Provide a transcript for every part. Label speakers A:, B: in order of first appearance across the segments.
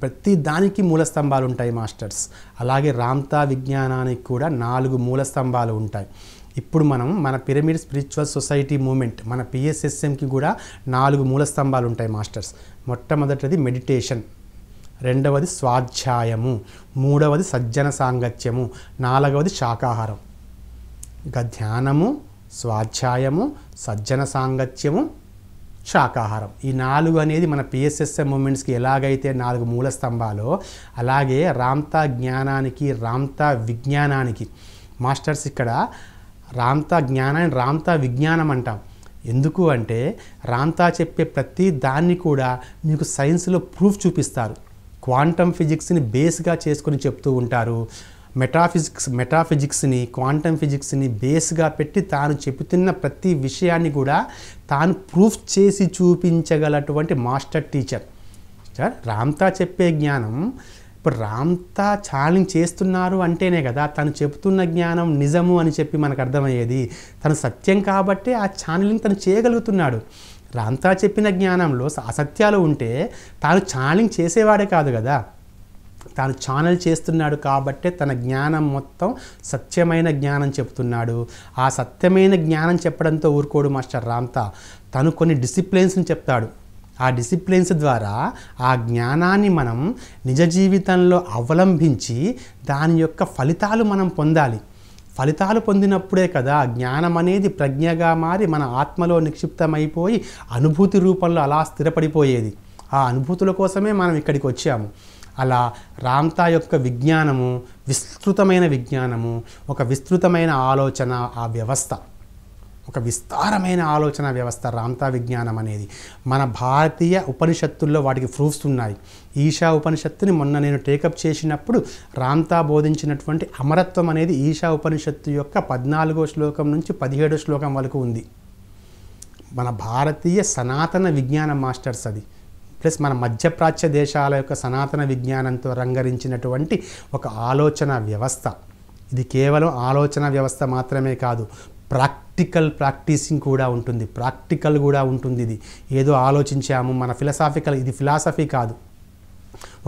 A: ప్రతి దానికి మూల స్తంభాలు ఉంటాయి మాస్టర్స్ అలాగే రామ్తా విజ్ఞానానికి కూడా నాలుగు మూల స్తంభాలు ఉంటాయి ఇప్పుడు మనం మన పిరమిడ్ స్పిరిచువల్ సొసైటీ మూమెంట్ మన పిఎస్ఎస్ఎంకి కూడా నాలుగు మూల స్తంభాలు ఉంటాయి మాస్టర్స్ మొట్టమొదటిది మెడిటేషన్ రెండవది స్వాధ్యాయము మూడవది సజ్జన సాంగత్యము నాలుగవది శాకాహారం ఇక ధ్యానము స్వాధ్యాయము సజ్జన సాంగత్యము శాకాహారం ఈ నాలుగు అనేది మన పిఎస్ఎస్ఏ మూమెంట్స్కి ఎలాగైతే నాలుగు మూల స్తంభాలో అలాగే రామ్తా జ్ఞానానికి రామ్తా విజ్ఞానానికి మాస్టర్స్ ఇక్కడ రామ్తా జ్ఞానాన్ని రామ్తా విజ్ఞానం అంటాం ఎందుకు అంటే రామ్తా చెప్పే ప్రతి దాన్ని కూడా మీకు సైన్స్లో ప్రూఫ్ చూపిస్తారు క్వాంటమ్ ఫిజిక్స్ని బేస్గా చేసుకొని చెప్తూ ఉంటారు మెటాఫిజిక్స్ మెటాఫిజిక్స్ని క్వాంటమ్ ఫిజిక్స్ని బేస్గా పెట్టి తాను చెబుతున్న ప్రతి విషయాన్ని కూడా తాను ప్రూఫ్ చేసి చూపించగలటువంటి మాస్టర్ టీచర్ సార్ రామ్తా చెప్పే జ్ఞానం ఇప్పుడు రామ్తా ఛాలెంజ్ చేస్తున్నారు అంటేనే కదా తను చెబుతున్న జ్ఞానం నిజము అని చెప్పి మనకు అర్థమయ్యేది తను సత్యం కాబట్టి ఆ ఛానలింగ్ తను చేయగలుగుతున్నాడు రామ్తా చెప్పిన జ్ఞానంలో అసత్యాలు ఉంటే తాను ఛాలెంజ్ చేసేవాడే కాదు కదా తాను ఛానల్ చేస్తున్నాడు కాబట్టే తన జ్ఞానం మొత్తం సత్యమైన జ్ఞానం చెప్తున్నాడు ఆ సత్యమైన జ్ఞానం చెప్పడంతో ఊరుకోడు మాస్టర్ రామ్తా తను కొన్ని డిసిప్లిన్స్ని చెప్తాడు ఆ డిసిప్లిన్స్ ద్వారా ఆ జ్ఞానాన్ని మనం నిజ జీవితంలో అవలంబించి దాని యొక్క ఫలితాలు మనం పొందాలి ఫలితాలు పొందినప్పుడే కదా జ్ఞానం అనేది ప్రజ్ఞగా మారి మన ఆత్మలో నిక్షిప్తమైపోయి అనుభూతి రూపంలో అలా స్థిరపడిపోయేది ఆ అనుభూతుల కోసమే మనం ఇక్కడికి వచ్చాము అలా రామ్తా యొక్క విజ్ఞానము విస్తృతమైన విజ్ఞానము ఒక విస్తృతమైన ఆలోచన ఆ వ్యవస్థ ఒక విస్తారమైన ఆలోచన వ్యవస్థ రామ్తా విజ్ఞానం అనేది మన భారతీయ ఉపనిషత్తుల్లో వాటికి ప్రూఫ్స్ ఉన్నాయి ఈషా ఉపనిషత్తుని మొన్న నేను టేకప్ చేసినప్పుడు రామ్తా బోధించినటువంటి అమరత్వం అనేది ఈషా ఉపనిషత్తు యొక్క పద్నాలుగో శ్లోకం నుంచి పదిహేడో శ్లోకం వరకు ఉంది మన భారతీయ సనాతన విజ్ఞాన మాస్టర్స్ అది ప్లస్ మన మధ్యప్రాచ్య దేశాల యొక్క సనాతన విజ్ఞానంతో రంగరించినటువంటి ఒక ఆలోచన వ్యవస్థ ఇది కేవలం ఆలోచన వ్యవస్థ మాత్రమే కాదు ప్రాక్టికల్ ప్రాక్టీసింగ్ కూడా ఉంటుంది ప్రాక్టికల్ కూడా ఉంటుంది ఇది ఏదో ఆలోచించాము మన ఫిలసాఫికల్ ఇది ఫిలాసఫీ కాదు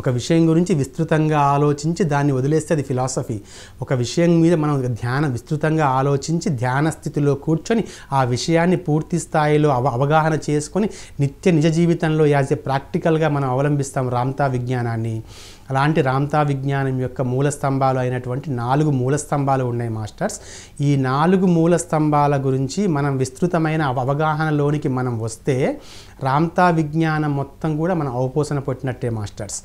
A: ఒక విషయం గురించి విస్తృతంగా ఆలోచించి దాన్ని వదిలేస్తే అది ఫిలాసఫీ ఒక విషయం మీద మనం ధ్యాన విస్తృతంగా ఆలోచించి ధ్యాన స్థితిలో కూర్చొని ఆ విషయాన్ని పూర్తి స్థాయిలో అవ అవగాహన చేసుకొని నిత్య నిజ జీవితంలో యాజ్ ఏ ప్రాక్టికల్గా మనం అవలంబిస్తాం రామ్తా విజ్ఞానాన్ని అలాంటి రామ్తా విజ్ఞానం యొక్క మూల స్తంభాలు అయినటువంటి నాలుగు మూల స్తంభాలు ఉన్నాయి మాస్టర్స్ ఈ నాలుగు మూల స్తంభాల గురించి మనం విస్తృతమైన అవగాహనలోనికి మనం వస్తే రామ్తా విజ్ఞానం మొత్తం కూడా మనం అవపోసన పట్టినట్టే మాస్టర్స్